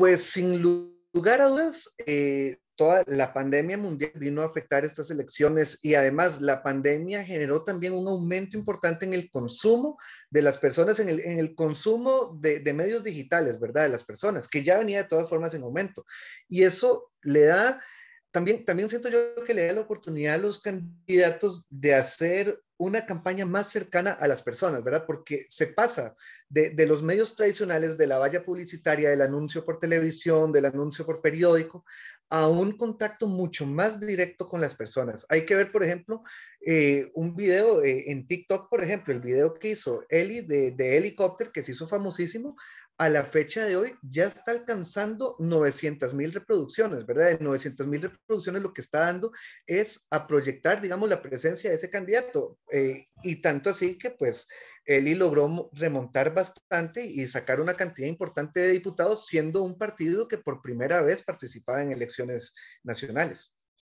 Pues sin lugar a dudas, eh, toda la pandemia mundial vino a afectar estas elecciones y además la pandemia generó también un aumento importante en el consumo de las personas, en el, en el consumo de, de, medios digitales, ¿verdad? De las personas, que ya venía de todas formas en aumento. Y eso le da, también, también siento yo que le da la oportunidad a los candidatos de hacer una campaña más cercana a las personas, ¿verdad? Porque se pasa de, los medios tradicionales, de la valla publicitaria, del anuncio por televisión, del anuncio por periódico, a un contacto mucho más directo con las personas. Hay que ver, por ejemplo, eh, un video eh, en TikTok, por ejemplo, el video que hizo Eli de, de Helicóptero, que se hizo famosísimo, a la fecha de hoy ya está alcanzando 900 mil reproducciones, ¿verdad? De 900 mil reproducciones lo que está dando es a proyectar, digamos, la presencia de ese candidato eh, y tanto así que pues Eli logró remontar bastante y sacar una cantidad importante de diputados, siendo un partido que por primera vez participaba en elecciones nacionales.